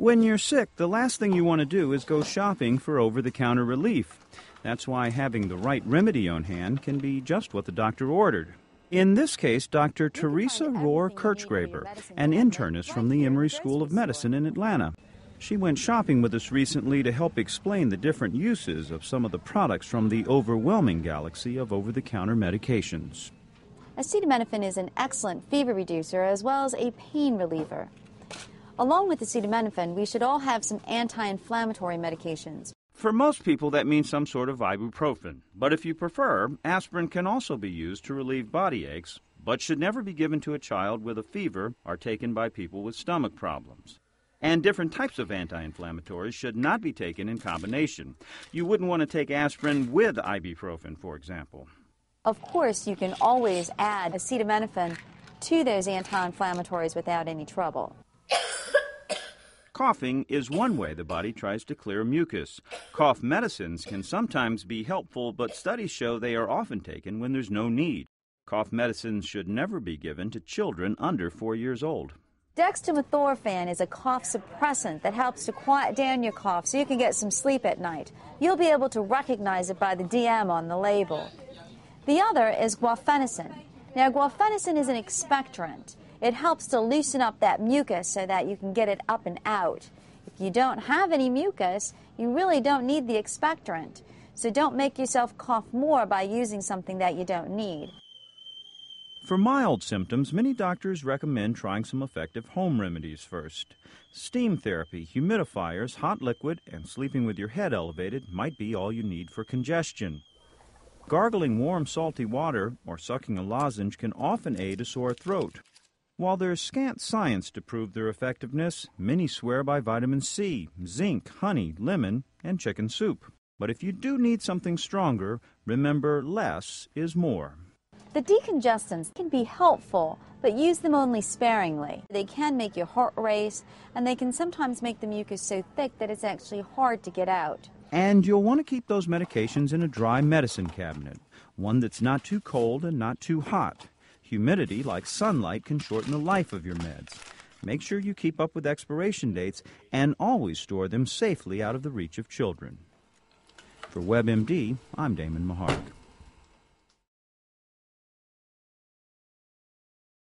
When you're sick, the last thing you want to do is go shopping for over the counter relief. That's why having the right remedy on hand can be just what the doctor ordered. In this case, Dr. Teresa Rohr Kirchgraber, an internist from the Emory School of Medicine in Atlanta. She went shopping with us recently to help explain the different uses of some of the products from the overwhelming galaxy of over the counter medications. Acetaminophen is an excellent fever reducer as well as a pain reliever. Along with acetaminophen, we should all have some anti inflammatory medications. For most people, that means some sort of ibuprofen. But if you prefer, aspirin can also be used to relieve body aches, but should never be given to a child with a fever or taken by people with stomach problems. And different types of anti inflammatories should not be taken in combination. You wouldn't want to take aspirin with ibuprofen, for example. Of course, you can always add acetaminophen to those anti inflammatories without any trouble. Coughing is one way the body tries to clear mucus. Cough medicines can sometimes be helpful, but studies show they are often taken when there's no need. Cough medicines should never be given to children under four years old. Dextromethorphan is a cough suppressant that helps to quiet down your cough so you can get some sleep at night. You'll be able to recognize it by the DM on the label. The other is guafenicin. Now, guafenicin is an expectorant. It helps to loosen up that mucus so that you can get it up and out. If you don't have any mucus, you really don't need the expectorant. So don't make yourself cough more by using something that you don't need. For mild symptoms, many doctors recommend trying some effective home remedies first. Steam therapy, humidifiers, hot liquid, and sleeping with your head elevated might be all you need for congestion. Gargling warm, salty water or sucking a lozenge can often aid a sore throat. While there's scant science to prove their effectiveness, many swear by vitamin C, zinc, honey, lemon, and chicken soup. But if you do need something stronger, remember less is more. The decongestants can be helpful, but use them only sparingly. They can make your heart race, and they can sometimes make the mucus so thick that it's actually hard to get out. And you'll want to keep those medications in a dry medicine cabinet, one that's not too cold and not too hot. Humidity, like sunlight, can shorten the life of your meds. Make sure you keep up with expiration dates and always store them safely out of the reach of children. For WebMD, I'm Damon Mahark.